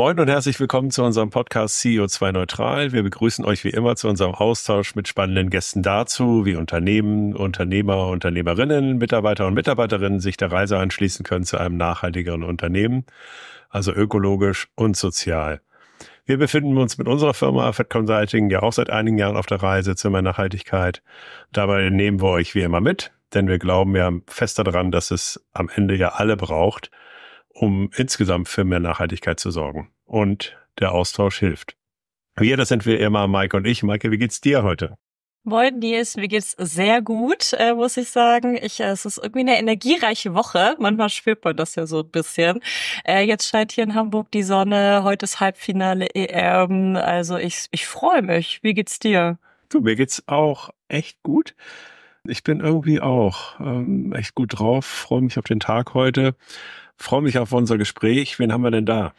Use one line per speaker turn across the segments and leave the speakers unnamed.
Moin und herzlich willkommen zu unserem Podcast CO2 Neutral. Wir begrüßen euch wie immer zu unserem Austausch mit spannenden Gästen dazu, wie Unternehmen, Unternehmer, Unternehmerinnen, Mitarbeiter und Mitarbeiterinnen sich der Reise anschließen können zu einem nachhaltigeren Unternehmen, also ökologisch und sozial. Wir befinden uns mit unserer Firma Affet Consulting ja auch seit einigen Jahren auf der Reise zu mehr Nachhaltigkeit. Dabei nehmen wir euch wie immer mit, denn wir glauben ja fest daran, dass es am Ende ja alle braucht – um insgesamt für mehr Nachhaltigkeit zu sorgen. Und der Austausch hilft. Wir, das sind wir immer, Maike und ich. Maike, wie geht's dir heute?
Moin Nils, mir geht's sehr gut, äh, muss ich sagen. Ich, äh, es ist irgendwie eine energiereiche Woche. Manchmal spürt man das ja so ein bisschen. Äh, jetzt scheint hier in Hamburg die Sonne, heute ist Halbfinale EM. Also ich, ich freue mich. Wie geht's dir?
Du, mir geht's auch echt gut. Ich bin irgendwie auch ähm, echt gut drauf, freue mich auf den Tag heute. Freue mich auf unser Gespräch. Wen haben wir denn da?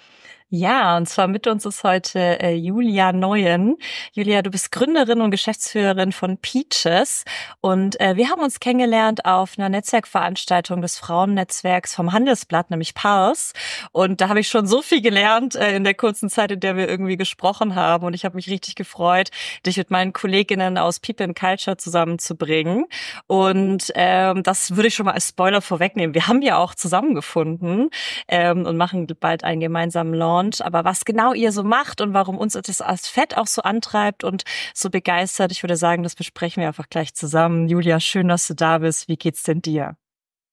Ja, und zwar mit uns ist heute äh, Julia Neuen. Julia, du bist Gründerin und Geschäftsführerin von Peaches und äh, wir haben uns kennengelernt auf einer Netzwerkveranstaltung des Frauennetzwerks vom Handelsblatt, nämlich PARS. Und da habe ich schon so viel gelernt äh, in der kurzen Zeit, in der wir irgendwie gesprochen haben und ich habe mich richtig gefreut, dich mit meinen Kolleginnen aus People and Culture zusammenzubringen. Und ähm, das würde ich schon mal als Spoiler vorwegnehmen. Wir haben ja auch zusammengefunden ähm, und machen bald einen gemeinsamen Launch Launch, aber was genau ihr so macht und warum uns das als Fett auch so antreibt und so begeistert, ich würde sagen, das besprechen wir einfach gleich zusammen. Julia, schön, dass du da bist. Wie geht's denn dir?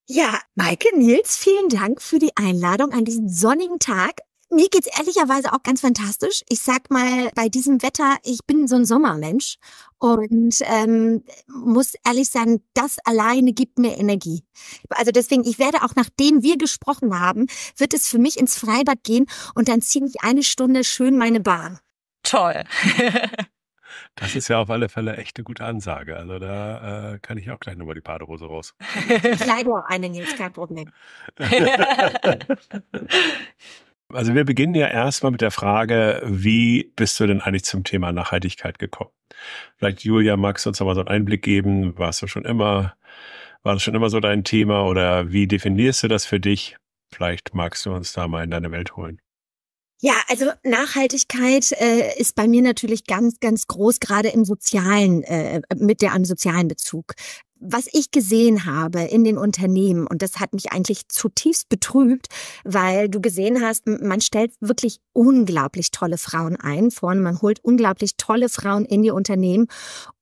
Ja, Maike Nils, vielen Dank für die Einladung an diesem sonnigen Tag mir geht's ehrlicherweise auch ganz fantastisch. Ich sag mal, bei diesem Wetter, ich bin so ein Sommermensch und ähm, muss ehrlich sagen, das alleine gibt mir Energie. Also deswegen, ich werde auch nachdem wir gesprochen haben, wird es für mich ins Freibad gehen und dann ziehe ich eine Stunde schön meine Bahn. Toll.
Das ist ja auf alle Fälle echt eine gute Ansage. Also da äh, kann ich auch gleich nochmal die Badehose raus.
Leider eine, Nils, kein Problem.
Also wir beginnen ja erstmal mit der Frage, wie bist du denn eigentlich zum Thema Nachhaltigkeit gekommen? Vielleicht Julia, magst du uns mal so einen Einblick geben? Warst du schon immer, war das schon immer so dein Thema oder wie definierst du das für dich? Vielleicht magst du uns da mal in deine Welt holen.
Ja, also Nachhaltigkeit äh, ist bei mir natürlich ganz, ganz groß, gerade im sozialen, äh, mit der am sozialen Bezug was ich gesehen habe in den Unternehmen, und das hat mich eigentlich zutiefst betrübt, weil du gesehen hast, man stellt wirklich unglaublich tolle Frauen ein vorne, man holt unglaublich tolle Frauen in die Unternehmen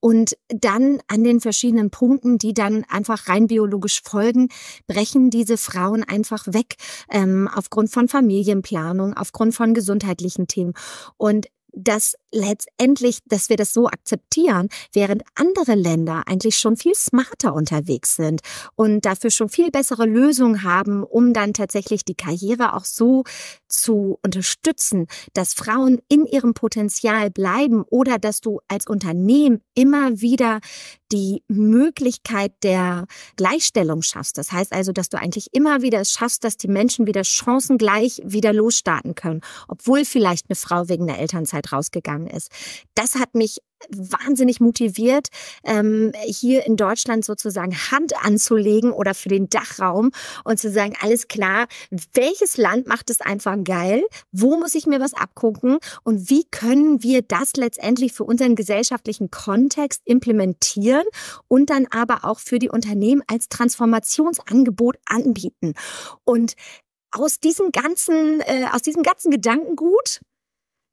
und dann an den verschiedenen Punkten, die dann einfach rein biologisch folgen, brechen diese Frauen einfach weg ähm, aufgrund von Familienplanung, aufgrund von gesundheitlichen Themen. Und dass letztendlich, dass wir das so akzeptieren, während andere Länder eigentlich schon viel smarter unterwegs sind und dafür schon viel bessere Lösungen haben, um dann tatsächlich die Karriere auch so zu unterstützen, dass Frauen in ihrem Potenzial bleiben oder dass du als Unternehmen immer wieder die Möglichkeit der Gleichstellung schaffst. Das heißt also, dass du eigentlich immer wieder es schaffst, dass die Menschen wieder chancengleich wieder losstarten können, obwohl vielleicht eine Frau wegen der Elternzeit rausgegangen ist. Das hat mich wahnsinnig motiviert, ähm, hier in Deutschland sozusagen Hand anzulegen oder für den Dachraum und zu sagen, alles klar, welches Land macht es einfach geil? Wo muss ich mir was abgucken? Und wie können wir das letztendlich für unseren gesellschaftlichen Kontext implementieren und dann aber auch für die Unternehmen als Transformationsangebot anbieten? Und aus diesem ganzen, äh, aus diesem ganzen Gedankengut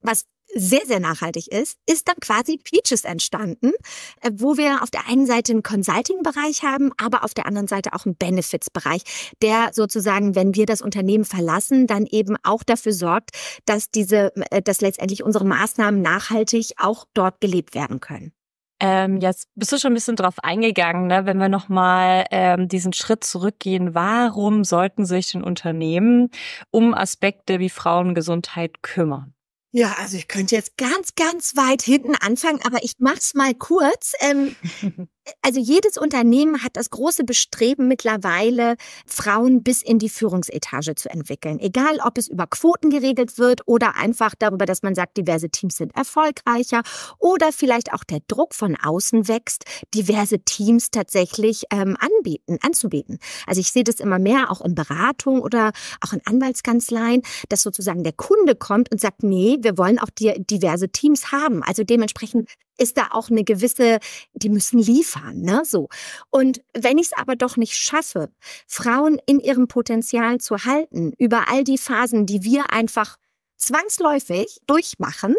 was sehr, sehr nachhaltig ist, ist dann quasi Peaches entstanden, äh, wo wir auf der einen Seite einen Consulting-Bereich haben, aber auf der anderen Seite auch einen Benefits-Bereich, der sozusagen, wenn wir das Unternehmen verlassen, dann eben auch dafür sorgt, dass diese, äh, dass
letztendlich unsere Maßnahmen nachhaltig auch dort gelebt werden können. Ähm, jetzt bist du schon ein bisschen drauf eingegangen, ne? wenn wir nochmal ähm, diesen Schritt zurückgehen. Warum sollten sich denn Unternehmen um Aspekte wie Frauengesundheit kümmern?
Ja, also ich könnte jetzt ganz, ganz weit hinten anfangen, aber ich mach's mal kurz. Ähm, also jedes Unternehmen hat das große Bestreben mittlerweile, Frauen bis in die Führungsetage zu entwickeln. Egal, ob es über Quoten geregelt wird oder einfach darüber, dass man sagt, diverse Teams sind erfolgreicher oder vielleicht auch der Druck von außen wächst, diverse Teams tatsächlich ähm, anbieten, anzubieten. Also ich sehe das immer mehr auch in Beratung oder auch in Anwaltskanzleien, dass sozusagen der Kunde kommt und sagt, nee, wir wollen auch die, diverse Teams haben. Also dementsprechend ist da auch eine gewisse, die müssen liefern, ne? So. Und wenn ich es aber doch nicht schaffe, Frauen in ihrem Potenzial zu halten, über all die Phasen, die wir einfach zwangsläufig durchmachen,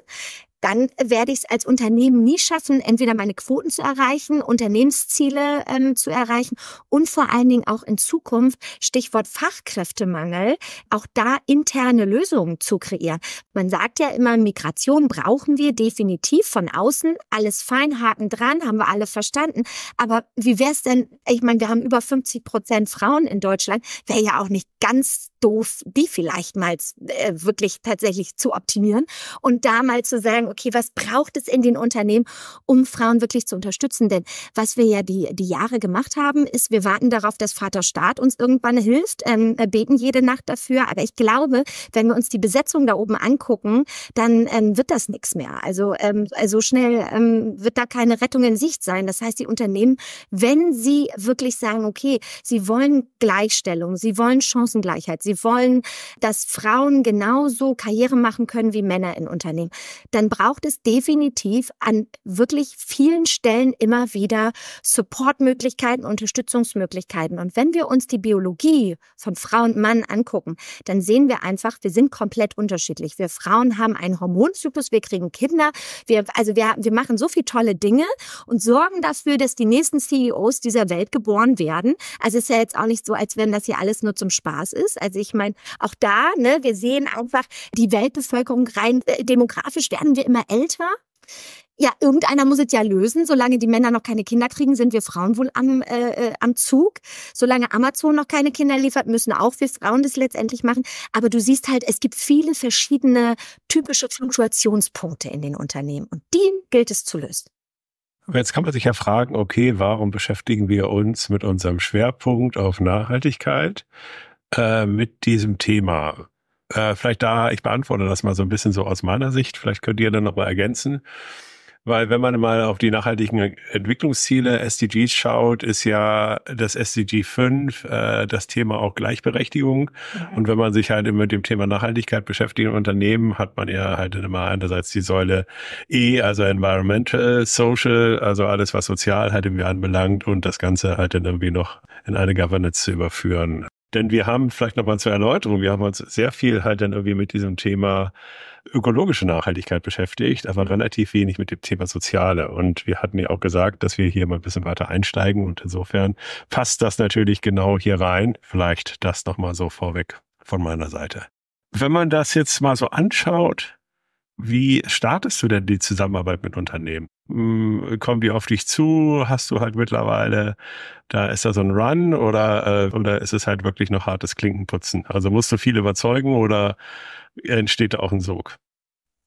dann werde ich es als Unternehmen nie schaffen, entweder meine Quoten zu erreichen, Unternehmensziele ähm, zu erreichen und vor allen Dingen auch in Zukunft, Stichwort Fachkräftemangel, auch da interne Lösungen zu kreieren. Man sagt ja immer, Migration brauchen wir definitiv von außen. Alles fein, Haken dran, haben wir alle verstanden. Aber wie wäre es denn, ich meine, wir haben über 50 Prozent Frauen in Deutschland, wäre ja auch nicht ganz doof, die vielleicht mal äh, wirklich tatsächlich zu optimieren und da mal zu sagen, okay, was braucht es in den Unternehmen, um Frauen wirklich zu unterstützen? Denn was wir ja die, die Jahre gemacht haben, ist, wir warten darauf, dass Vater Staat uns irgendwann hilft, ähm, beten jede Nacht dafür. Aber ich glaube, wenn wir uns die Besetzung da oben angucken, dann ähm, wird das nichts mehr. Also ähm, so also schnell ähm, wird da keine Rettung in Sicht sein. Das heißt, die Unternehmen, wenn sie wirklich sagen, okay, sie wollen Gleichstellung, sie wollen Chancengleichheit, sie wollen, dass Frauen genauso Karriere machen können wie Männer in Unternehmen, dann brauchen braucht es definitiv an wirklich vielen Stellen immer wieder Supportmöglichkeiten, Unterstützungsmöglichkeiten. Und wenn wir uns die Biologie von Frau und Mann angucken, dann sehen wir einfach, wir sind komplett unterschiedlich. Wir Frauen haben einen Hormonzyklus, wir kriegen Kinder, wir, also wir, wir machen so viele tolle Dinge und sorgen dafür, dass die nächsten CEOs dieser Welt geboren werden. Also ist ja jetzt auch nicht so, als wenn das hier alles nur zum Spaß ist. Also ich meine, auch da, ne, wir sehen einfach, die Weltbevölkerung rein äh, demografisch werden wir immer älter. Ja, irgendeiner muss es ja lösen. Solange die Männer noch keine Kinder kriegen, sind wir Frauen wohl am, äh, äh, am Zug. Solange Amazon noch keine Kinder liefert, müssen auch wir Frauen das letztendlich machen. Aber du siehst halt, es gibt viele verschiedene typische Fluktuationspunkte in den Unternehmen und die gilt es zu lösen.
Aber jetzt kann man sich ja fragen, okay, warum beschäftigen wir uns mit unserem Schwerpunkt auf Nachhaltigkeit äh, mit diesem Thema? Äh, vielleicht da, ich beantworte das mal so ein bisschen so aus meiner Sicht, vielleicht könnt ihr dann nochmal ergänzen. Weil wenn man mal auf die nachhaltigen Entwicklungsziele SDGs schaut, ist ja das SDG 5 äh, das Thema auch Gleichberechtigung. Mhm. Und wenn man sich halt mit dem Thema Nachhaltigkeit beschäftigt in Unternehmen, hat man ja halt immer einerseits die Säule E, also Environmental, Social, also alles, was sozial halt irgendwie anbelangt und das Ganze halt dann irgendwie noch in eine Governance zu überführen. Denn wir haben vielleicht nochmal zur Erläuterung, wir haben uns sehr viel halt dann irgendwie mit diesem Thema ökologische Nachhaltigkeit beschäftigt, aber mhm. relativ wenig mit dem Thema soziale. Und wir hatten ja auch gesagt, dass wir hier mal ein bisschen weiter einsteigen und insofern passt das natürlich genau hier rein. Vielleicht das nochmal so vorweg von meiner Seite. Wenn man das jetzt mal so anschaut, wie startest du denn die Zusammenarbeit mit Unternehmen? Hm, kommen die auf dich zu? Hast du halt mittlerweile, da ist da so ein Run oder, äh, oder ist es halt wirklich noch hartes Klinkenputzen? Also musst du viel überzeugen oder entsteht da auch ein Sog?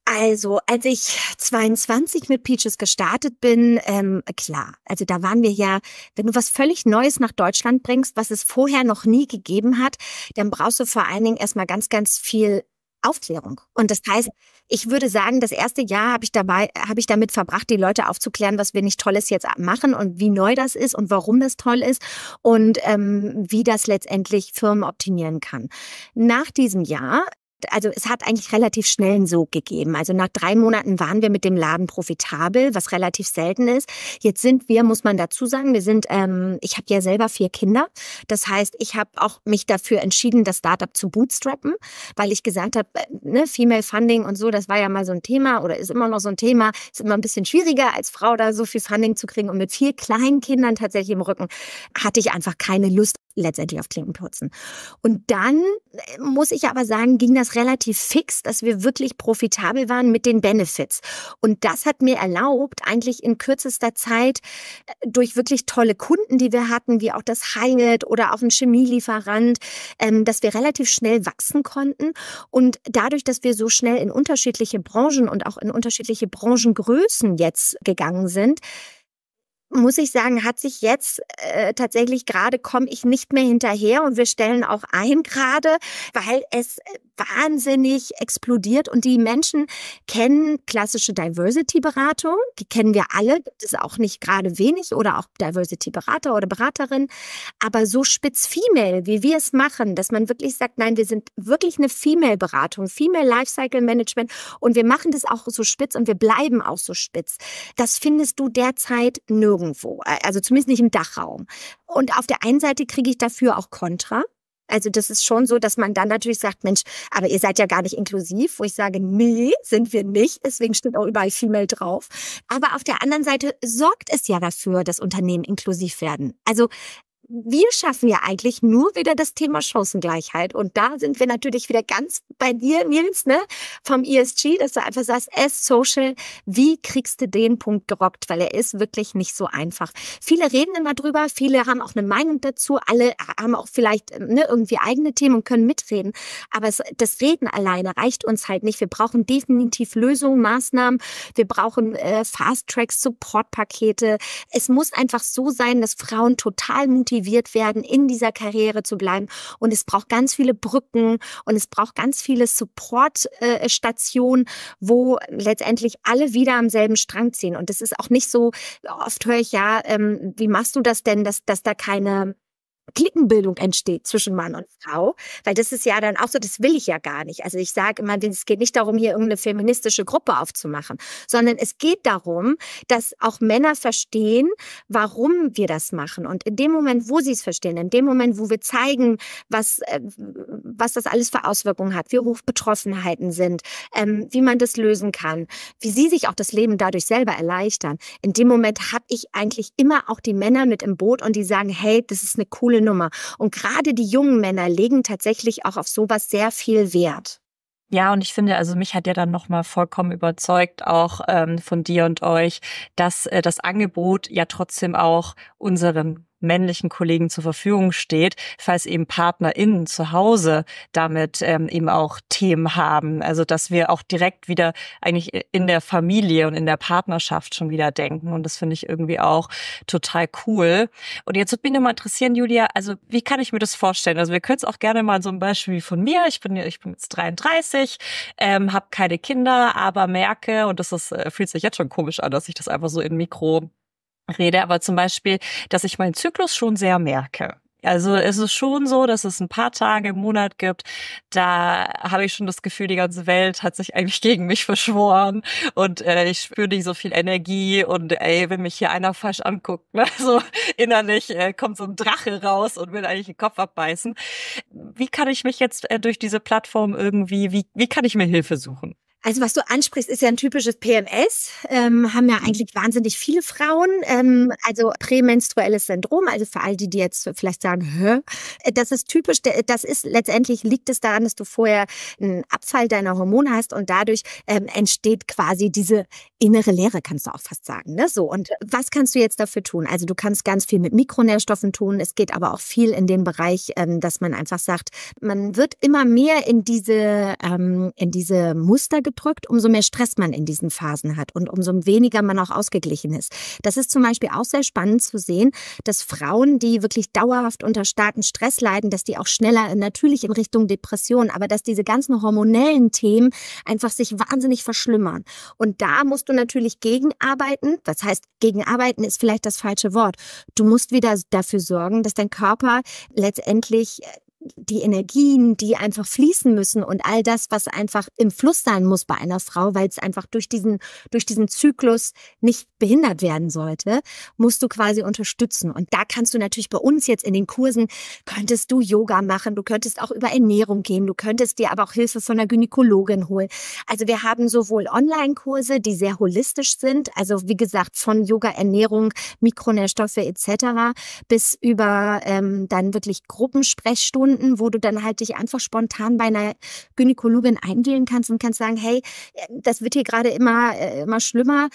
Also, als ich 22 mit Peaches gestartet bin, ähm, klar, also da waren wir ja, wenn du was völlig Neues nach Deutschland bringst, was es vorher noch nie gegeben hat, dann brauchst du vor allen Dingen erstmal ganz, ganz viel Aufklärung. Und das heißt, ich würde sagen, das erste Jahr habe ich dabei, habe ich damit verbracht, die Leute aufzuklären, was wir nicht Tolles jetzt machen und wie neu das ist und warum das toll ist und ähm, wie das letztendlich Firmen optimieren kann. Nach diesem Jahr also es hat eigentlich relativ schnell einen Sog gegeben. Also nach drei Monaten waren wir mit dem Laden profitabel, was relativ selten ist. Jetzt sind wir, muss man dazu sagen, wir sind, ähm, ich habe ja selber vier Kinder. Das heißt, ich habe auch mich dafür entschieden, das Startup zu bootstrappen, weil ich gesagt habe, äh, ne, Female Funding und so, das war ja mal so ein Thema oder ist immer noch so ein Thema. Ist immer ein bisschen schwieriger als Frau da so viel Funding zu kriegen. Und mit vier kleinen Kindern tatsächlich im Rücken hatte ich einfach keine Lust letztendlich auf Klinken putzen. Und dann äh, muss ich aber sagen, ging das relativ fix, dass wir wirklich profitabel waren mit den Benefits. Und das hat mir erlaubt, eigentlich in kürzester Zeit äh, durch wirklich tolle Kunden, die wir hatten, wie auch das Heinet oder auf den Chemielieferant, ähm, dass wir relativ schnell wachsen konnten. Und dadurch, dass wir so schnell in unterschiedliche Branchen und auch in unterschiedliche Branchengrößen jetzt gegangen sind, muss ich sagen, hat sich jetzt äh, tatsächlich gerade, komme ich nicht mehr hinterher und wir stellen auch ein gerade, weil es äh, wahnsinnig explodiert und die Menschen kennen klassische Diversity-Beratung, die kennen wir alle, gibt es auch nicht gerade wenig oder auch Diversity-Berater oder Beraterin, aber so spitz Female, wie wir es machen, dass man wirklich sagt, nein, wir sind wirklich eine Female-Beratung, Female Lifecycle Management und wir machen das auch so spitz und wir bleiben auch so spitz. Das findest du derzeit nirgends nirgendwo, also zumindest nicht im Dachraum. Und auf der einen Seite kriege ich dafür auch Kontra. Also das ist schon so, dass man dann natürlich sagt, Mensch, aber ihr seid ja gar nicht inklusiv, wo ich sage, nee, sind wir nicht. Deswegen steht auch überall Female drauf. Aber auf der anderen Seite sorgt es ja dafür, dass Unternehmen inklusiv werden. Also wir schaffen ja eigentlich nur wieder das Thema Chancengleichheit. Und da sind wir natürlich wieder ganz bei dir, Nils, ne? Vom ESG, dass du einfach sagst, as Social, wie kriegst du den Punkt gerockt? Weil er ist wirklich nicht so einfach. Viele reden immer drüber, viele haben auch eine Meinung dazu, alle haben auch vielleicht ne, irgendwie eigene Themen und können mitreden. Aber es, das Reden alleine reicht uns halt nicht. Wir brauchen definitiv Lösungen, Maßnahmen. Wir brauchen äh, Fast Tracks, Support-Pakete. Es muss einfach so sein, dass Frauen total mutig motiviert werden, in dieser Karriere zu bleiben. Und es braucht ganz viele Brücken und es braucht ganz viele Supportstationen, äh, wo letztendlich alle wieder am selben Strang ziehen. Und das ist auch nicht so, oft höre ich ja, ähm, wie machst du das denn, dass, dass da keine Klickenbildung entsteht zwischen Mann und Frau, weil das ist ja dann auch so, das will ich ja gar nicht. Also ich sage immer, es geht nicht darum, hier irgendeine feministische Gruppe aufzumachen, sondern es geht darum, dass auch Männer verstehen, warum wir das machen. Und in dem Moment, wo sie es verstehen, in dem Moment, wo wir zeigen, was, äh, was das alles für Auswirkungen hat, wie hoch Betroffenheiten sind, ähm, wie man das lösen kann, wie sie sich auch das Leben dadurch selber erleichtern, in dem Moment habe ich eigentlich immer auch die Männer mit im Boot und die sagen, hey, das ist eine coole coole Nummer. Und gerade die jungen Männer legen tatsächlich auch auf sowas sehr viel Wert.
Ja, und ich finde, also mich hat ja dann nochmal vollkommen überzeugt, auch ähm, von dir und euch, dass äh, das Angebot ja trotzdem auch unseren männlichen Kollegen zur Verfügung steht, falls eben PartnerInnen zu Hause damit ähm, eben auch Themen haben. Also dass wir auch direkt wieder eigentlich in der Familie und in der Partnerschaft schon wieder denken. Und das finde ich irgendwie auch total cool. Und jetzt würde mich nochmal interessieren, Julia, also wie kann ich mir das vorstellen? Also wir können es auch gerne mal so ein Beispiel von mir. Ich bin, ich bin jetzt 33, ähm, habe keine Kinder, aber merke, und das ist, äh, fühlt sich jetzt schon komisch an, dass ich das einfach so in Mikro rede, aber zum Beispiel, dass ich meinen Zyklus schon sehr merke. Also es ist schon so, dass es ein paar Tage im Monat gibt, da habe ich schon das Gefühl, die ganze Welt hat sich eigentlich gegen mich verschworen und äh, ich spüre nicht so viel Energie und ey, wenn mich hier einer falsch anguckt, ne? so innerlich äh, kommt so ein Drache raus und will eigentlich den Kopf abbeißen. Wie kann ich mich jetzt äh, durch diese Plattform irgendwie, wie, wie kann ich mir Hilfe suchen? Also was du ansprichst, ist
ja ein typisches PMS. Ähm, haben ja mhm. eigentlich wahnsinnig viele Frauen. Ähm, also prämenstruelles Syndrom. Also für all die, die jetzt vielleicht sagen, Hö? das ist typisch. Das ist letztendlich liegt es daran, dass du vorher einen Abfall deiner Hormone hast und dadurch ähm, entsteht quasi diese innere Leere, kannst du auch fast sagen. Ne? So und was kannst du jetzt dafür tun? Also du kannst ganz viel mit Mikronährstoffen tun. Es geht aber auch viel in den Bereich, ähm, dass man einfach sagt, man wird immer mehr in diese ähm, in diese Muster gedrückt, umso mehr Stress man in diesen Phasen hat und umso weniger man auch ausgeglichen ist. Das ist zum Beispiel auch sehr spannend zu sehen, dass Frauen, die wirklich dauerhaft unter starken Stress leiden, dass die auch schneller natürlich in Richtung Depression, aber dass diese ganzen hormonellen Themen einfach sich wahnsinnig verschlimmern. Und da musst du natürlich gegenarbeiten. Das heißt, gegenarbeiten ist vielleicht das falsche Wort. Du musst wieder dafür sorgen, dass dein Körper letztendlich die Energien, die einfach fließen müssen und all das, was einfach im Fluss sein muss bei einer Frau, weil es einfach durch diesen, durch diesen Zyklus nicht behindert werden sollte, musst du quasi unterstützen. Und da kannst du natürlich bei uns jetzt in den Kursen, könntest du Yoga machen, du könntest auch über Ernährung gehen, du könntest dir aber auch Hilfe von einer Gynäkologin holen. Also wir haben sowohl Online-Kurse, die sehr holistisch sind, also wie gesagt, von Yoga, Ernährung, Mikronährstoffe etc. bis über ähm, dann wirklich Gruppensprechstunden Stunden, wo du dann halt dich einfach spontan bei einer Gynäkologin einwählen kannst und kannst sagen, hey, äh, das wird hier gerade immer, äh, immer schlimmer.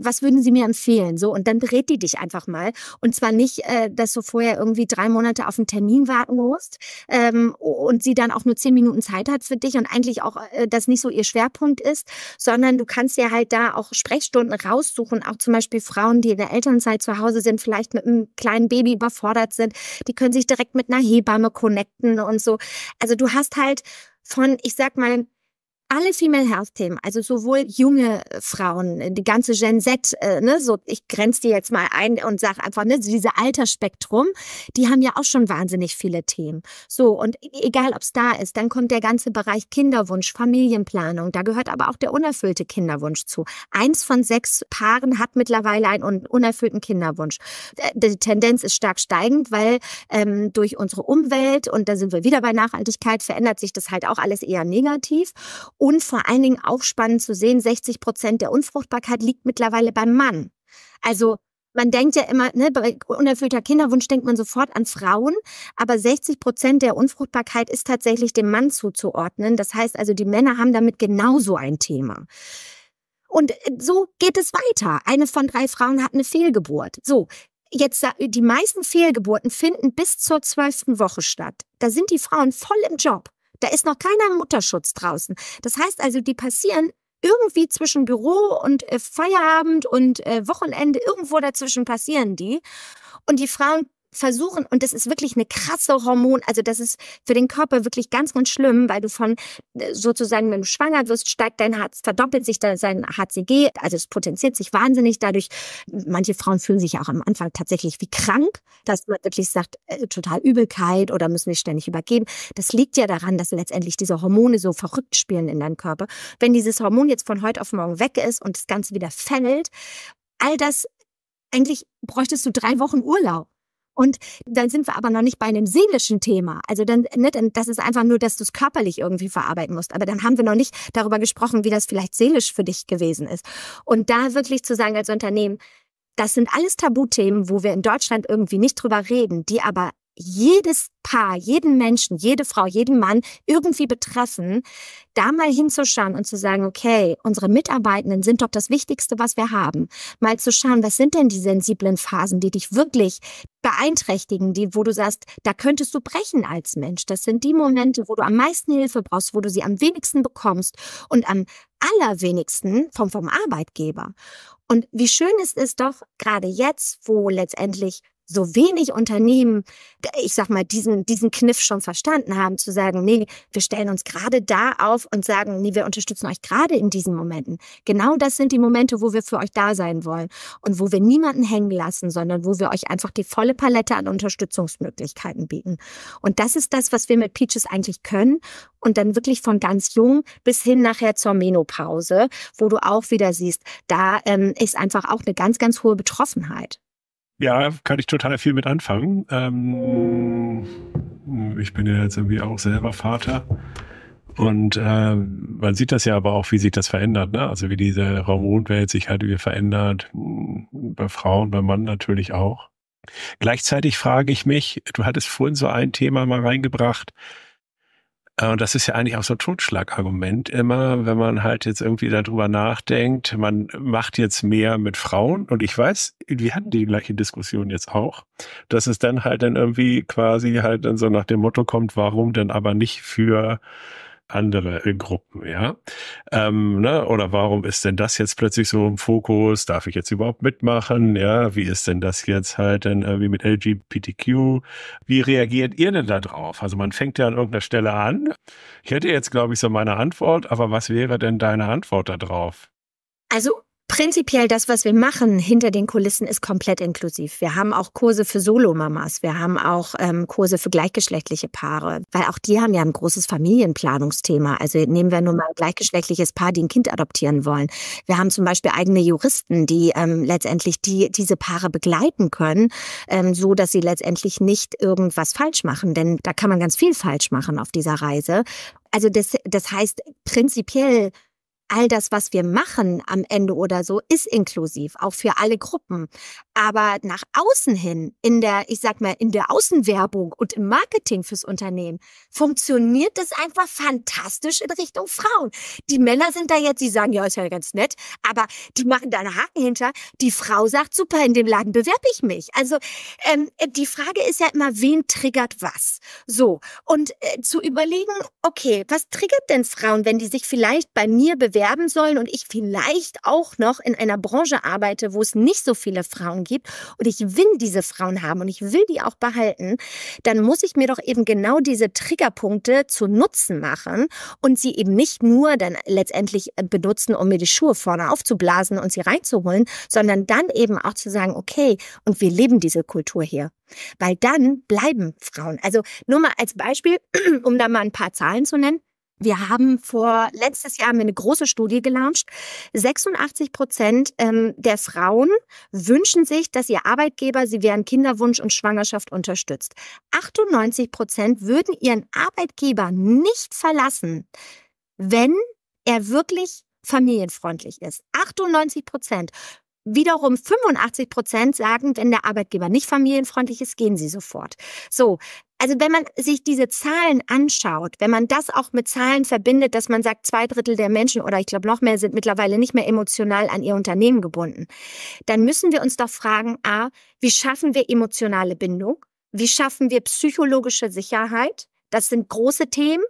Was würden Sie mir empfehlen? So, und dann berät die dich einfach mal. Und zwar nicht, äh, dass du vorher irgendwie drei Monate auf einen Termin warten musst ähm, und sie dann auch nur zehn Minuten Zeit hat für dich und eigentlich auch das nicht so ihr Schwerpunkt ist, sondern du kannst dir halt da auch Sprechstunden raussuchen, auch zum Beispiel Frauen, die in der Elternzeit zu Hause sind, vielleicht mit einem kleinen Baby überfordert sind, die können sich direkt mit einer Hebamme connecten Dialekten und so. Also du hast halt von, ich sag mal, alle Female Health Themen, also sowohl junge äh, Frauen, äh, die ganze Gen Z, äh, ne, so ich grenze die jetzt mal ein und sage einfach, ne, diese Altersspektrum, die haben ja auch schon wahnsinnig viele Themen. So und e, egal ob's da ist, dann kommt der ganze Bereich Kinderwunsch, Familienplanung, da gehört aber auch der unerfüllte Kinderwunsch zu. Eins von sechs Paaren hat mittlerweile einen unerfüllten Kinderwunsch. Äh, die Tendenz ist stark steigend, weil ähm, durch unsere Umwelt und da sind wir wieder bei Nachhaltigkeit verändert sich das halt auch alles eher negativ. Und vor allen Dingen auch spannend zu sehen, 60 Prozent der Unfruchtbarkeit liegt mittlerweile beim Mann. Also man denkt ja immer, ne, bei unerfüllter Kinderwunsch denkt man sofort an Frauen, aber 60 Prozent der Unfruchtbarkeit ist tatsächlich dem Mann zuzuordnen. Das heißt also, die Männer haben damit genauso ein Thema. Und äh, so geht es weiter. Eine von drei Frauen hat eine Fehlgeburt. So. Jetzt, die meisten Fehlgeburten finden bis zur zwölften Woche statt. Da sind die Frauen voll im Job. Da ist noch keiner Mutterschutz draußen. Das heißt also, die passieren irgendwie zwischen Büro und äh, Feierabend und äh, Wochenende, irgendwo dazwischen passieren die. Und die Frauen versuchen, und das ist wirklich eine krasse Hormon, also das ist für den Körper wirklich ganz, ganz schlimm, weil du von äh, sozusagen, wenn du schwanger wirst, steigt dein Herz, verdoppelt sich da sein HCG, also es potenziert sich wahnsinnig dadurch. Manche Frauen fühlen sich auch am Anfang tatsächlich wie krank, dass man wirklich sagt, äh, total Übelkeit oder müssen wir ständig übergeben. Das liegt ja daran, dass letztendlich diese Hormone so verrückt spielen in deinem Körper. Wenn dieses Hormon jetzt von heute auf morgen weg ist und das Ganze wieder fällt, all das eigentlich bräuchtest du drei Wochen Urlaub. Und dann sind wir aber noch nicht bei einem seelischen Thema. Also dann, ne, das ist einfach nur, dass du es körperlich irgendwie verarbeiten musst. Aber dann haben wir noch nicht darüber gesprochen, wie das vielleicht seelisch für dich gewesen ist. Und da wirklich zu sagen als Unternehmen, das sind alles Tabuthemen, wo wir in Deutschland irgendwie nicht drüber reden, die aber jedes Paar, jeden Menschen, jede Frau, jeden Mann irgendwie betreffen, da mal hinzuschauen und zu sagen, okay, unsere Mitarbeitenden sind doch das Wichtigste, was wir haben. Mal zu schauen, was sind denn die sensiblen Phasen, die dich wirklich beeinträchtigen, die, wo du sagst, da könntest du brechen als Mensch. Das sind die Momente, wo du am meisten Hilfe brauchst, wo du sie am wenigsten bekommst und am allerwenigsten vom, vom Arbeitgeber. Und wie schön ist es doch, gerade jetzt, wo letztendlich so wenig Unternehmen, ich sag mal, diesen, diesen Kniff schon verstanden haben, zu sagen, nee, wir stellen uns gerade da auf und sagen, nee, wir unterstützen euch gerade in diesen Momenten. Genau das sind die Momente, wo wir für euch da sein wollen und wo wir niemanden hängen lassen, sondern wo wir euch einfach die volle Palette an Unterstützungsmöglichkeiten bieten. Und das ist das, was wir mit Peaches eigentlich können. Und dann wirklich von ganz jung bis hin nachher zur Menopause, wo du auch wieder siehst, da ähm, ist einfach auch eine ganz, ganz hohe Betroffenheit.
Ja, kann ich total viel mit anfangen. Ähm, ich bin ja jetzt irgendwie auch selber Vater. Und äh, man sieht das ja aber auch, wie sich das verändert. Ne? Also wie diese Hormonwelt sich halt irgendwie verändert. Bei Frauen, bei Mann natürlich auch. Gleichzeitig frage ich mich, du hattest vorhin so ein Thema mal reingebracht, äh, und das ist ja eigentlich auch so ein Totschlagargument immer, wenn man halt jetzt irgendwie darüber nachdenkt, man macht jetzt mehr mit Frauen. Und ich weiß, wir hatten die gleiche Diskussion jetzt auch, dass es dann halt dann irgendwie quasi halt dann so nach dem Motto kommt, warum denn aber nicht für andere Gruppen, ja. Ähm, ne? Oder warum ist denn das jetzt plötzlich so im Fokus? Darf ich jetzt überhaupt mitmachen? Ja, wie ist denn das jetzt halt denn irgendwie mit LGBTQ? Wie reagiert ihr denn da drauf? Also man fängt ja an irgendeiner Stelle an. Ich hätte jetzt, glaube ich, so meine Antwort, aber was wäre denn deine Antwort da drauf?
Also prinzipiell das, was wir machen hinter den Kulissen, ist komplett inklusiv. Wir haben auch Kurse für Solomamas, wir haben auch ähm, Kurse für gleichgeschlechtliche Paare, weil auch die haben ja ein großes Familienplanungsthema. Also nehmen wir nur mal ein gleichgeschlechtliches Paar, die ein Kind adoptieren wollen. Wir haben zum Beispiel eigene Juristen, die ähm, letztendlich die, diese Paare begleiten können, ähm, so dass sie letztendlich nicht irgendwas falsch machen. Denn da kann man ganz viel falsch machen auf dieser Reise. Also das, das heißt, prinzipiell all das, was wir machen am Ende oder so, ist inklusiv, auch für alle Gruppen. Aber nach außen hin, in der, ich sag mal, in der Außenwerbung und im Marketing fürs Unternehmen, funktioniert das einfach fantastisch in Richtung Frauen. Die Männer sind da jetzt, die sagen, ja, ist ja ganz nett, aber die machen da einen Haken hinter. Die Frau sagt, super, in dem Laden bewerbe ich mich. Also ähm, die Frage ist ja immer, wen triggert was? So, und äh, zu überlegen, okay, was triggert denn Frauen, wenn die sich vielleicht bei mir bewerben? bewerben sollen und ich vielleicht auch noch in einer Branche arbeite, wo es nicht so viele Frauen gibt und ich will diese Frauen haben und ich will die auch behalten, dann muss ich mir doch eben genau diese Triggerpunkte zu Nutzen machen und sie eben nicht nur dann letztendlich äh, benutzen, um mir die Schuhe vorne aufzublasen und sie reinzuholen, sondern dann eben auch zu sagen, okay, und wir leben diese Kultur hier. Weil dann bleiben Frauen. Also nur mal als Beispiel, um da mal ein paar Zahlen zu nennen. Wir haben vor letztes Jahr haben wir eine große Studie gelauncht. 86 Prozent ähm, der Frauen wünschen sich, dass ihr Arbeitgeber sie während Kinderwunsch und Schwangerschaft unterstützt. 98 Prozent würden ihren Arbeitgeber nicht verlassen, wenn er wirklich familienfreundlich ist. 98 Prozent wiederum 85 Prozent sagen, wenn der Arbeitgeber nicht familienfreundlich ist, gehen sie sofort. So. Also wenn man sich diese Zahlen anschaut, wenn man das auch mit Zahlen verbindet, dass man sagt, zwei Drittel der Menschen oder ich glaube noch mehr sind mittlerweile nicht mehr emotional an ihr Unternehmen gebunden, dann müssen wir uns doch fragen, a, wie schaffen wir emotionale Bindung? Wie schaffen wir psychologische Sicherheit? Das sind große Themen,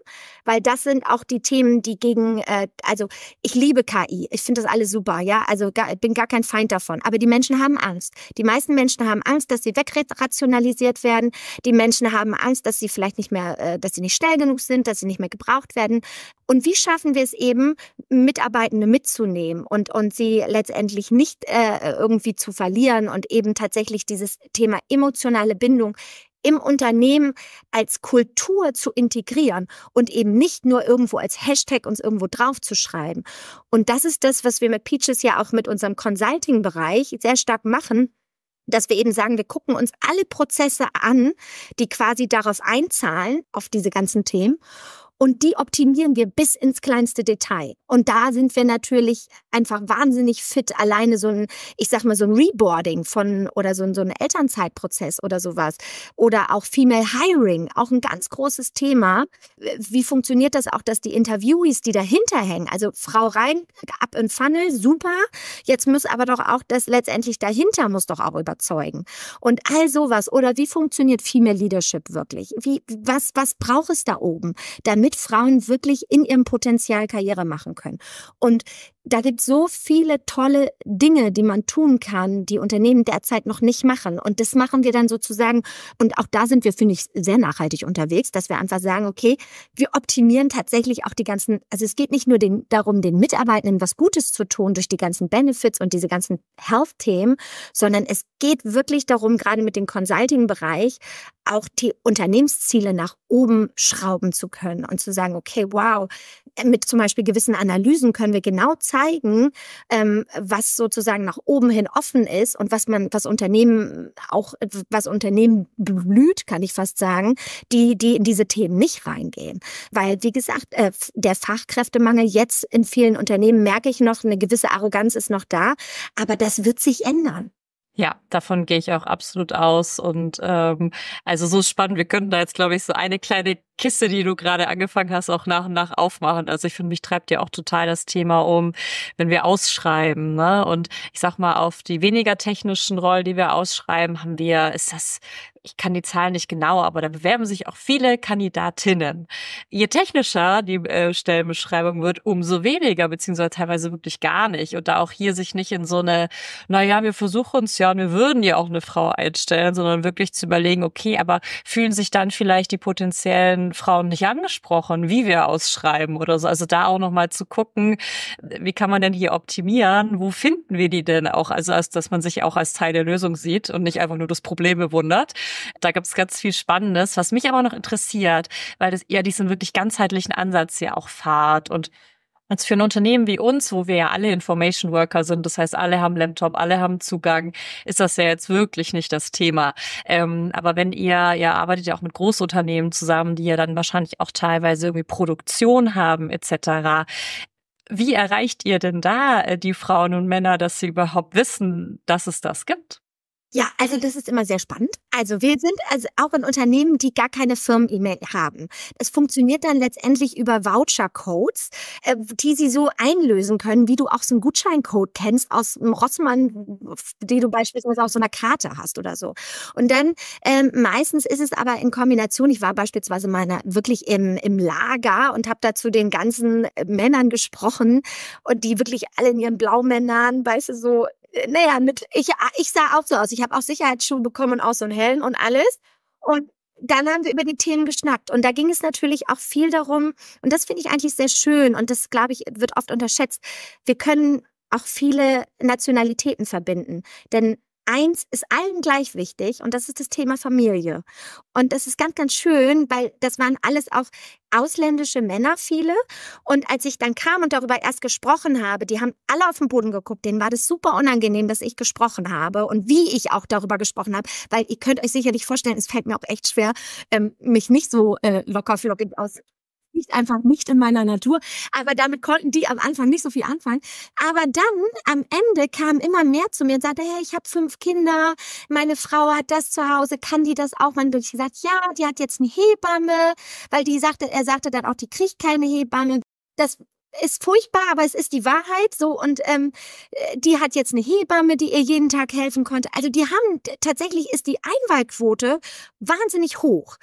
weil das sind auch die Themen, die gegen, äh, also ich liebe KI, ich finde das alles super, ja, also gar, bin gar kein Feind davon. Aber die Menschen haben Angst. Die meisten Menschen haben Angst, dass sie wegrationalisiert werden. Die Menschen haben Angst, dass sie vielleicht nicht mehr, äh, dass sie nicht schnell genug sind, dass sie nicht mehr gebraucht werden. Und wie schaffen wir es eben, Mitarbeitende mitzunehmen und, und sie letztendlich nicht äh, irgendwie zu verlieren und eben tatsächlich dieses Thema emotionale Bindung im Unternehmen als Kultur zu integrieren und eben nicht nur irgendwo als Hashtag uns irgendwo drauf zu schreiben. Und das ist das, was wir mit Peaches ja auch mit unserem Consulting-Bereich sehr stark machen, dass wir eben sagen, wir gucken uns alle Prozesse an, die quasi darauf einzahlen, auf diese ganzen Themen und die optimieren wir bis ins kleinste Detail. Und da sind wir natürlich einfach wahnsinnig fit. Alleine so ein, ich sag mal, so ein Reboarding von oder so ein, so ein Elternzeitprozess oder sowas. Oder auch Female Hiring, auch ein ganz großes Thema. Wie funktioniert das auch, dass die Interviewees, die dahinter hängen, also Frau rein, ab in Funnel, super. Jetzt muss aber doch auch das letztendlich dahinter muss doch auch überzeugen. Und all sowas. Oder wie funktioniert Female Leadership wirklich? Wie, was, was braucht es da oben, damit damit Frauen wirklich in ihrem Potenzial Karriere machen können. Und da gibt es so viele tolle Dinge, die man tun kann, die Unternehmen derzeit noch nicht machen. Und das machen wir dann sozusagen. Und auch da sind wir, finde ich, sehr nachhaltig unterwegs, dass wir einfach sagen, okay, wir optimieren tatsächlich auch die ganzen, also es geht nicht nur den, darum, den Mitarbeitenden was Gutes zu tun durch die ganzen Benefits und diese ganzen Health-Themen, sondern es geht wirklich darum, gerade mit dem Consulting-Bereich auch die Unternehmensziele nach oben schrauben zu können und zu sagen, okay, wow, mit zum Beispiel gewissen Analysen können wir genau zeigen, ähm, was sozusagen nach oben hin offen ist und was man, was Unternehmen auch, was Unternehmen blüht, kann ich fast sagen, die, die in diese Themen nicht reingehen. Weil, wie gesagt, äh, der Fachkräftemangel jetzt in vielen Unternehmen merke ich noch, eine gewisse Arroganz ist noch da, aber das wird sich ändern.
Ja, davon gehe ich auch absolut aus. Und ähm, also so spannend, wir könnten da jetzt, glaube ich, so eine kleine Kiste, die du gerade angefangen hast, auch nach und nach aufmachen. Also ich finde, mich treibt ja auch total das Thema um, wenn wir ausschreiben. Ne? Und ich sag mal, auf die weniger technischen Rollen, die wir ausschreiben, haben wir, ist das ich kann die Zahlen nicht genau, aber da bewerben sich auch viele Kandidatinnen. Je technischer die äh, Stellenbeschreibung wird, umso weniger, beziehungsweise teilweise wirklich gar nicht. Und da auch hier sich nicht in so eine, naja, wir versuchen es ja und wir würden ja auch eine Frau einstellen, sondern wirklich zu überlegen, okay, aber fühlen sich dann vielleicht die potenziellen Frauen nicht angesprochen, wie wir ausschreiben oder so. Also da auch nochmal zu gucken, wie kann man denn hier optimieren? Wo finden wir die denn auch? Also, als, dass man sich auch als Teil der Lösung sieht und nicht einfach nur das Problem bewundert. Da gibt es ganz viel Spannendes. Was mich aber noch interessiert, weil das, ihr diesen wirklich ganzheitlichen Ansatz ja auch fahrt und als für ein Unternehmen wie uns, wo wir ja alle Information Worker sind, das heißt, alle haben Laptop, alle haben Zugang, ist das ja jetzt wirklich nicht das Thema. Ähm, aber wenn ihr, ihr arbeitet ja auch mit Großunternehmen zusammen, die ja dann wahrscheinlich auch teilweise irgendwie Produktion haben etc. Wie erreicht ihr denn da äh, die Frauen und Männer, dass sie überhaupt wissen, dass es das gibt?
Ja, also das ist immer sehr spannend. Also wir sind also auch in Unternehmen, die gar keine Firmen-E-Mail haben. Das funktioniert dann letztendlich über Voucher-Codes, äh, die sie so einlösen können, wie du auch so einen Gutscheincode kennst aus einem Rossmann, den du beispielsweise auf so einer Karte hast oder so. Und dann ähm, meistens ist es aber in Kombination, ich war beispielsweise mal wirklich im, im Lager und habe dazu den ganzen äh, Männern gesprochen und die wirklich alle in ihren Blaumännern, weißt du, so naja, mit, ich, ah, ich sah auch so aus. Ich habe auch Sicherheitsschuhe bekommen und auch so einen hellen und alles. Und dann haben wir über die Themen geschnackt. Und da ging es natürlich auch viel darum, und das finde ich eigentlich sehr schön, und das, glaube ich, wird oft unterschätzt. Wir können auch viele Nationalitäten verbinden. Denn eins ist allen gleich wichtig und das ist das Thema Familie. Und das ist ganz, ganz schön, weil das waren alles auch ausländische Männer, viele. Und als ich dann kam und darüber erst gesprochen habe, die haben alle auf den Boden geguckt. Denen war das super unangenehm, dass ich gesprochen habe und wie ich auch darüber gesprochen habe. Weil ihr könnt euch sicherlich vorstellen, es fällt mir auch echt schwer, ähm, mich nicht so äh, locker flockig aus liegt einfach nicht in meiner Natur. Aber damit konnten die am Anfang nicht so viel anfangen. Aber dann am Ende kam immer mehr zu mir und sagte, hey, ich habe fünf Kinder, meine Frau hat das zu Hause, kann die das auch? Man ich gesagt, ja, die hat jetzt eine Hebamme, weil die sagte, er sagte dann auch, die kriegt keine Hebamme. Das ist furchtbar, aber es ist die Wahrheit so und ähm, die hat jetzt eine Hebamme, die ihr jeden Tag helfen konnte. Also die haben tatsächlich ist die Einwahlquote wahnsinnig hoch.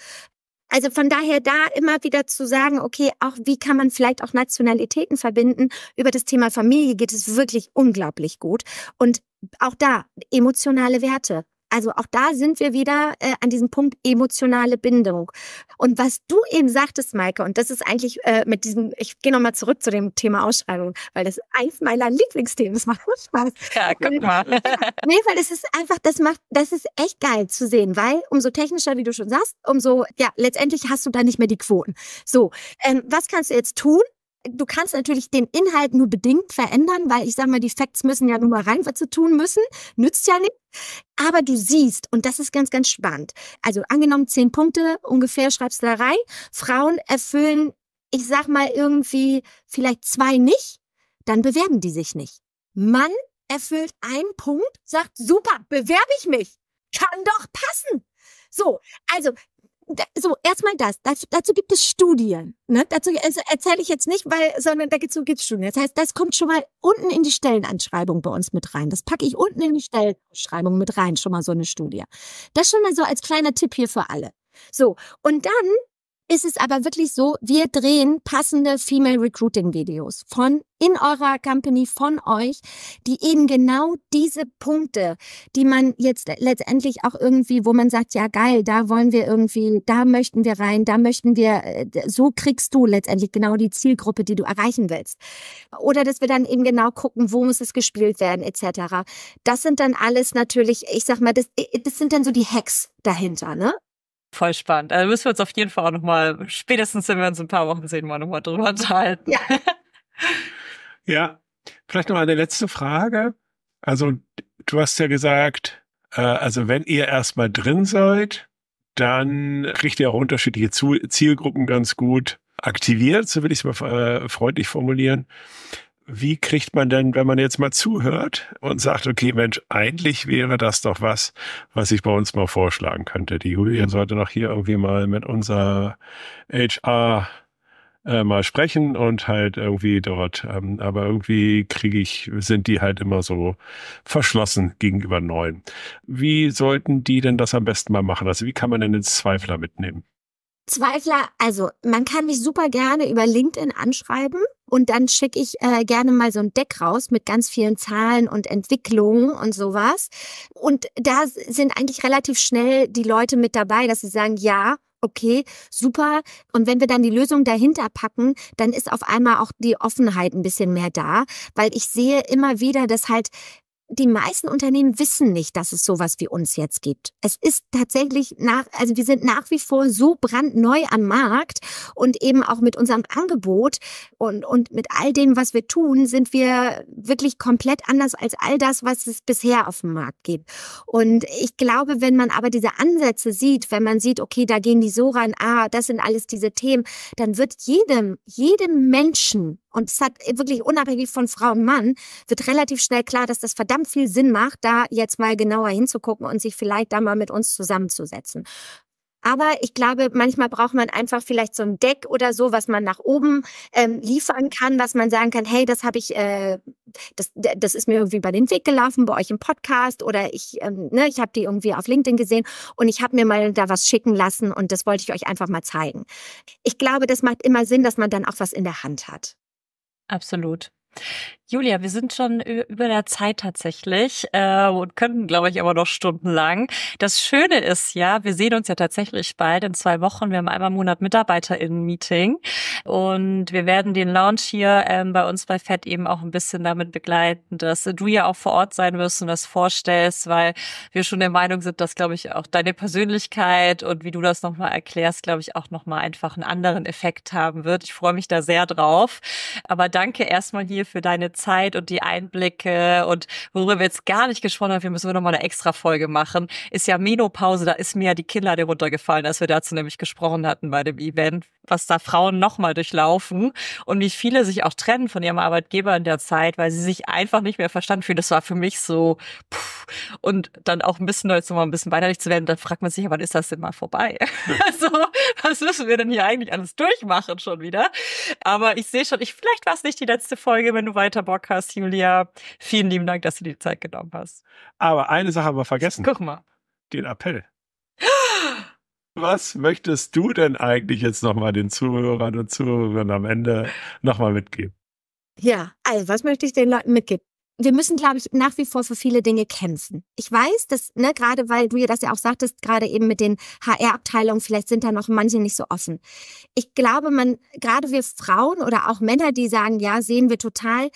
Also von daher da immer wieder zu sagen, okay, auch wie kann man vielleicht auch Nationalitäten verbinden? Über das Thema Familie geht es wirklich unglaublich gut. Und auch da emotionale Werte. Also auch da sind wir wieder äh, an diesem Punkt emotionale Bindung. Und was du eben sagtest, Maike, und das ist eigentlich äh, mit diesem, ich gehe nochmal zurück zu dem Thema Ausschreibung, weil das ist eins meiner Lieblingsthemen. Das macht so Spaß.
Ja, guck mal. Ja,
nee, weil das ist einfach, das macht, das ist echt geil zu sehen, weil umso technischer, wie du schon sagst, umso, ja, letztendlich hast du da nicht mehr die Quoten. So, ähm, was kannst du jetzt tun? du kannst natürlich den Inhalt nur bedingt verändern, weil ich sage mal, die Facts müssen ja nur mal rein, was sie tun müssen. Nützt ja nicht. Aber du siehst, und das ist ganz, ganz spannend. Also angenommen zehn Punkte ungefähr schreibst du da rein. Frauen erfüllen, ich sag mal irgendwie vielleicht zwei nicht, dann bewerben die sich nicht. Mann erfüllt einen Punkt, sagt super, bewerbe ich mich. Kann doch passen. So, also so erstmal das. das. Dazu gibt es Studien. Ne? Dazu also erzähle ich jetzt nicht, weil, sondern dazu gibt es Studien. Das heißt, das kommt schon mal unten in die Stellenanschreibung bei uns mit rein. Das packe ich unten in die Stellenanschreibung mit rein, schon mal so eine Studie. Das schon mal so als kleiner Tipp hier für alle. So, und dann ist es aber wirklich so, wir drehen passende Female Recruiting Videos von in eurer Company, von euch, die eben genau diese Punkte, die man jetzt letztendlich auch irgendwie, wo man sagt, ja geil, da wollen wir irgendwie, da möchten wir rein, da möchten wir, äh, so kriegst du letztendlich genau die Zielgruppe, die du erreichen willst. Oder dass wir dann eben genau gucken, wo muss es gespielt werden, etc. Das sind dann alles natürlich, ich sag mal, das, äh, das sind dann so die Hacks dahinter, ne?
Voll spannend. Also müssen wir uns auf jeden Fall auch nochmal, spätestens wenn wir uns ein paar Wochen sehen, mal nochmal drüber unterhalten. Ja.
ja. Vielleicht noch eine letzte
Frage. Also, du hast ja gesagt, äh, also wenn ihr erstmal drin seid, dann kriegt ihr auch unterschiedliche Zielgruppen ganz gut aktiviert, so will ich es mal äh, freundlich formulieren wie kriegt man denn, wenn man jetzt mal zuhört und sagt, okay, Mensch, eigentlich wäre das doch was, was ich bei uns mal vorschlagen könnte. Die Julia sollte noch hier irgendwie mal mit unserer HR äh, mal sprechen und halt irgendwie dort. Ähm, aber irgendwie kriege ich, sind die halt immer so verschlossen gegenüber Neuen. Wie sollten die denn das am besten mal machen? Also wie kann man denn den Zweifler mitnehmen?
Zweifler, also man kann mich super gerne über LinkedIn anschreiben und dann schicke ich äh, gerne mal so ein Deck raus mit ganz vielen Zahlen und Entwicklungen und sowas. Und da sind eigentlich relativ schnell die Leute mit dabei, dass sie sagen, ja, okay, super. Und wenn wir dann die Lösung dahinter packen, dann ist auf einmal auch die Offenheit ein bisschen mehr da, weil ich sehe immer wieder, dass halt die meisten Unternehmen wissen nicht, dass es sowas wie uns jetzt gibt. Es ist tatsächlich nach, also wir sind nach wie vor so brandneu am Markt und eben auch mit unserem Angebot und, und mit all dem, was wir tun, sind wir wirklich komplett anders als all das, was es bisher auf dem Markt gibt. Und ich glaube, wenn man aber diese Ansätze sieht, wenn man sieht, okay, da gehen die so ran, ah, das sind alles diese Themen, dann wird jedem, jedem Menschen und es hat äh, wirklich unabhängig von Frau und Mann, wird relativ schnell klar, dass das verdammt viel Sinn macht, da jetzt mal genauer hinzugucken und sich vielleicht da mal mit uns zusammenzusetzen. Aber ich glaube, manchmal braucht man einfach vielleicht so ein Deck oder so, was man nach oben ähm, liefern kann, was man sagen kann, hey, das habe ich, äh, das, das ist mir irgendwie bei den Weg gelaufen, bei euch im Podcast oder ich, ähm, ne, ich habe die irgendwie auf LinkedIn gesehen und ich habe mir mal da was schicken lassen und das wollte ich euch einfach mal zeigen. Ich glaube, das macht immer Sinn, dass man dann auch was in der Hand hat. Absolut.
Julia, wir sind schon über der Zeit tatsächlich äh, und können, glaube ich, aber noch stundenlang. Das Schöne ist ja, wir sehen uns ja tatsächlich bald in zwei Wochen. Wir haben einmal im Monat MitarbeiterInnen-Meeting und wir werden den Launch hier ähm, bei uns bei FED eben auch ein bisschen damit begleiten, dass du ja auch vor Ort sein wirst und das vorstellst, weil wir schon der Meinung sind, dass, glaube ich, auch deine Persönlichkeit und wie du das nochmal erklärst, glaube ich, auch nochmal einfach einen anderen Effekt haben wird. Ich freue mich da sehr drauf. Aber danke erstmal hier für deine Zeit und die Einblicke und worüber wir jetzt gar nicht gesprochen haben, wir müssen nochmal eine extra Folge machen, ist ja Menopause, da ist mir ja die Kinnlade runtergefallen, als wir dazu nämlich gesprochen hatten bei dem Event, was da Frauen nochmal durchlaufen und wie viele sich auch trennen von ihrem Arbeitgeber in der Zeit, weil sie sich einfach nicht mehr verstanden fühlen. Das war für mich so, pff, und dann auch ein bisschen jetzt nochmal ein bisschen weinerlich zu werden, dann fragt man sich, wann ist das denn mal vorbei? also, was müssen wir denn hier eigentlich alles durchmachen schon wieder? Aber ich sehe schon, ich, vielleicht war es nicht die letzte Folge, wenn du weiter Bock hast, Julia. Vielen lieben Dank, dass du dir die Zeit genommen hast. Aber eine Sache haben wir vergessen. Guck mal. Den Appell.
Was möchtest du denn eigentlich jetzt nochmal den Zuhörern und Zuhörern am Ende nochmal mitgeben?
Ja, also was möchte ich den Leuten mitgeben? wir müssen, glaube ich, nach wie vor für viele Dinge kämpfen. Ich weiß, dass, ne, gerade weil du ja das ja auch sagtest, gerade eben mit den HR-Abteilungen, vielleicht sind da noch manche nicht so offen. Ich glaube, man, gerade wir Frauen oder auch Männer, die sagen, ja, sehen wir total,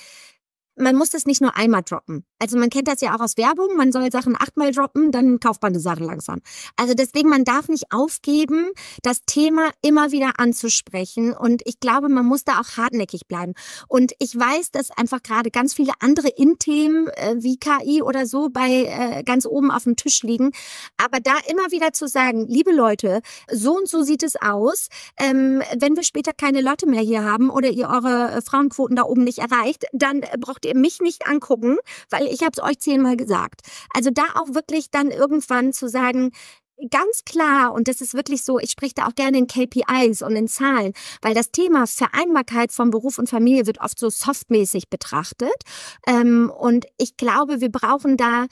man muss das nicht nur einmal droppen. Also man kennt das ja auch aus Werbung, man soll Sachen achtmal droppen, dann kauft man eine Sache langsam. Also deswegen, man darf nicht aufgeben, das Thema immer wieder anzusprechen. Und ich glaube, man muss da auch hartnäckig bleiben. Und ich weiß, dass einfach gerade ganz viele andere In-Themen äh, wie KI oder so bei äh, ganz oben auf dem Tisch liegen. Aber da immer wieder zu sagen, liebe Leute, so und so sieht es aus. Ähm, wenn wir später keine Leute mehr hier haben oder ihr eure äh, Frauenquoten da oben nicht erreicht, dann äh, braucht ihr ihr mich nicht angucken, weil ich habe es euch zehnmal gesagt. Also da auch wirklich dann irgendwann zu sagen, ganz klar, und das ist wirklich so, ich spreche da auch gerne in KPIs und in Zahlen, weil das Thema Vereinbarkeit von Beruf und Familie wird oft so softmäßig betrachtet. Ähm, und ich glaube, wir brauchen da,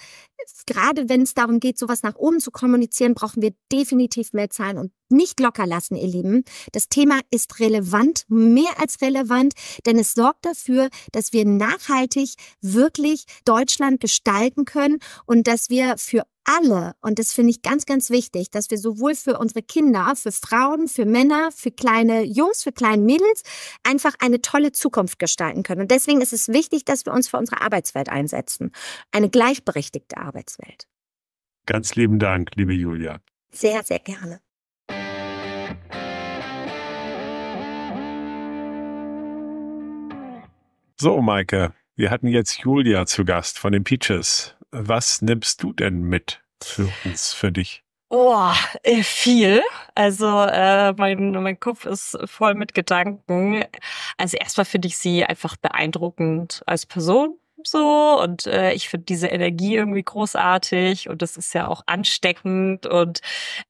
gerade wenn es darum geht, sowas nach oben zu kommunizieren, brauchen wir definitiv mehr Zahlen und nicht locker lassen, ihr Lieben. Das Thema ist relevant, mehr als relevant, denn es sorgt dafür, dass wir nachhaltig wirklich Deutschland gestalten können und dass wir für alle, und das finde ich ganz, ganz wichtig, dass wir sowohl für unsere Kinder, für Frauen, für Männer, für kleine Jungs, für kleine Mädels einfach eine tolle Zukunft gestalten können. Und deswegen ist es wichtig, dass wir uns für unsere Arbeitswelt einsetzen. Eine gleichberechtigte Arbeitswelt.
Ganz lieben Dank, liebe Julia.
Sehr, sehr gerne.
So, Maike, wir hatten jetzt Julia zu Gast von den Peaches. Was nimmst du denn mit für uns, für dich?
Oh, viel. Also äh, mein, mein Kopf ist voll mit Gedanken. Also erstmal finde ich sie einfach beeindruckend als Person so und äh, ich finde diese Energie irgendwie großartig und das ist ja auch ansteckend und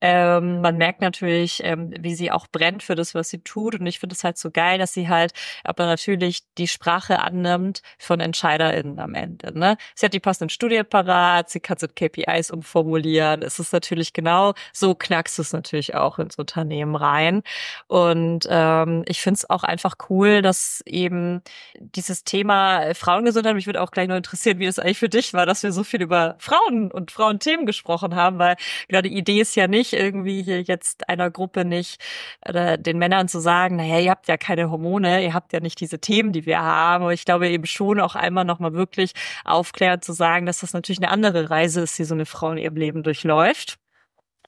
ähm, man merkt natürlich, ähm, wie sie auch brennt für das, was sie tut und ich finde es halt so geil, dass sie halt aber natürlich die Sprache annimmt von EntscheiderInnen am Ende. Ne? Sie hat die passenden Studien parat, sie kann so KPIs umformulieren, es ist natürlich genau so knackst es natürlich auch ins Unternehmen rein und ähm, ich finde es auch einfach cool, dass eben dieses Thema Frauengesundheit, mich würde auch auch gleich noch interessieren, wie es eigentlich für dich war, dass wir so viel über Frauen und Frauenthemen gesprochen haben, weil genau die Idee ist ja nicht irgendwie hier jetzt einer Gruppe nicht oder den Männern zu sagen, naja, ihr habt ja keine Hormone, ihr habt ja nicht diese Themen, die wir haben. Aber ich glaube eben schon auch einmal nochmal wirklich aufklären zu sagen, dass das natürlich eine andere Reise ist, die so eine Frau in ihrem Leben durchläuft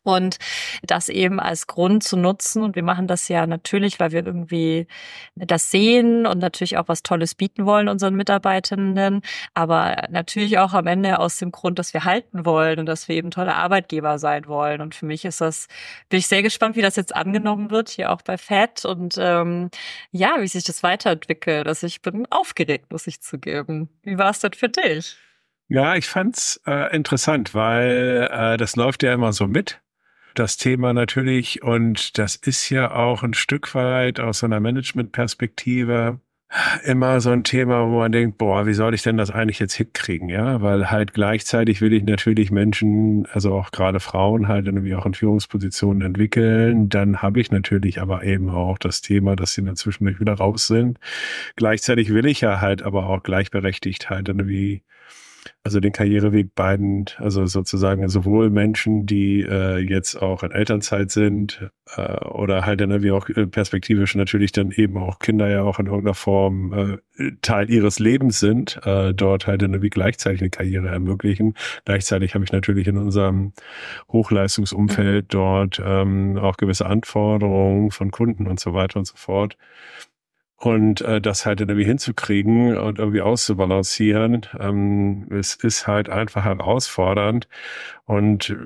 und das eben als Grund zu nutzen. Und wir machen das ja natürlich, weil wir irgendwie das sehen und natürlich auch was Tolles bieten wollen unseren Mitarbeitenden, aber natürlich auch am Ende aus dem Grund, dass wir halten wollen und dass wir eben tolle Arbeitgeber sein wollen. Und für mich ist das, bin ich sehr gespannt, wie das jetzt angenommen wird, hier auch bei FED und ähm, ja, wie sich das weiterentwickelt. Also ich bin aufgeregt, muss ich zugeben. Wie war es denn für dich?
Ja, ich fand's äh, interessant, weil äh, das läuft ja immer so mit das Thema natürlich. Und das ist ja auch ein Stück weit aus so einer Management-Perspektive immer so ein Thema, wo man denkt, boah, wie soll ich denn das eigentlich jetzt hinkriegen? Ja, weil halt gleichzeitig will ich natürlich Menschen, also auch gerade Frauen halt irgendwie auch in Führungspositionen entwickeln. Dann habe ich natürlich aber eben auch das Thema, dass sie dann zwischendurch wieder raus sind. Gleichzeitig will ich ja halt aber auch gleichberechtigt halt irgendwie also den Karriereweg beiden, also sozusagen sowohl Menschen, die äh, jetzt auch in Elternzeit sind äh, oder halt dann irgendwie auch äh, perspektivisch natürlich dann eben auch Kinder ja auch in irgendeiner Form äh, Teil ihres Lebens sind, äh, dort halt dann irgendwie gleichzeitig eine Karriere ermöglichen. Gleichzeitig habe ich natürlich in unserem Hochleistungsumfeld mhm. dort ähm, auch gewisse Anforderungen von Kunden und so weiter und so fort. Und äh, das halt irgendwie hinzukriegen und irgendwie auszubalancieren, ähm, es ist halt einfach herausfordernd. Und,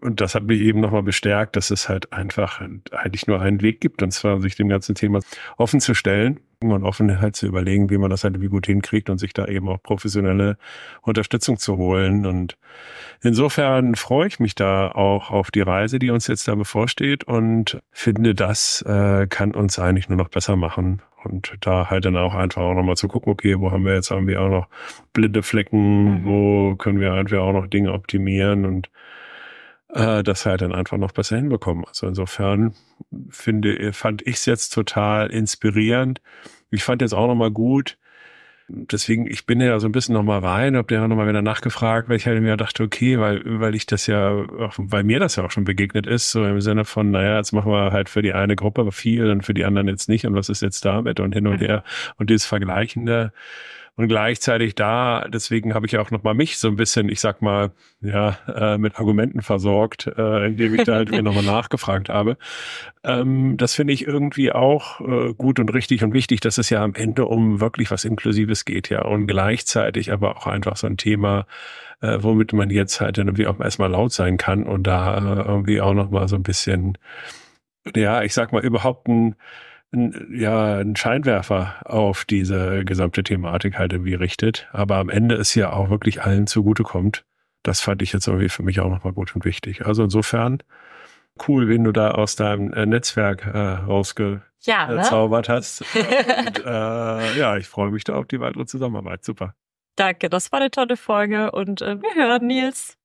und das hat mich eben nochmal bestärkt, dass es halt einfach eigentlich nur einen Weg gibt, und zwar sich dem ganzen Thema offen zu stellen und Offenheit zu überlegen, wie man das halt wie gut hinkriegt und sich da eben auch professionelle Unterstützung zu holen. Und insofern freue ich mich da auch auf die Reise, die uns jetzt da bevorsteht und finde, das äh, kann uns eigentlich nur noch besser machen. Und da halt dann auch einfach auch nochmal zu gucken, okay, wo haben wir jetzt, haben wir auch noch blinde Flecken, mhm. wo können wir einfach halt auch noch Dinge optimieren und äh, das halt dann einfach noch besser hinbekommen. Also insofern finde, fand ich es jetzt total inspirierend. Ich fand jetzt auch nochmal gut, Deswegen, ich bin ja so ein bisschen nochmal rein, hab der nochmal wieder nachgefragt, weil ich halt mir dachte, okay, weil, weil ich das ja, weil mir das ja auch schon begegnet ist, so im Sinne von, naja, jetzt machen wir halt für die eine Gruppe viel und für die anderen jetzt nicht und was ist jetzt damit und hin und mhm. her und dieses Vergleichende. Und gleichzeitig da, deswegen habe ich auch nochmal mich so ein bisschen, ich sag mal, ja, äh, mit Argumenten versorgt, äh, indem ich da halt nochmal nachgefragt habe. Ähm, das finde ich irgendwie auch äh, gut und richtig und wichtig, dass es ja am Ende um wirklich was Inklusives geht, ja. Und gleichzeitig aber auch einfach so ein Thema, äh, womit man jetzt halt irgendwie auch erstmal laut sein kann und da äh, irgendwie auch nochmal so ein bisschen, ja, ich sag mal, überhaupt ein ja, einen Scheinwerfer auf diese gesamte Thematik halt irgendwie richtet. Aber am Ende ist ja auch wirklich allen zugutekommt. Das fand ich jetzt irgendwie für mich auch nochmal gut und wichtig. Also insofern, cool, wen du da aus deinem äh, Netzwerk äh, rausgezaubert
ja, ne?
hast. und, äh, ja, ich freue mich da auf die weitere Zusammenarbeit. Super.
Danke, das war eine tolle Folge und äh, wir hören Nils.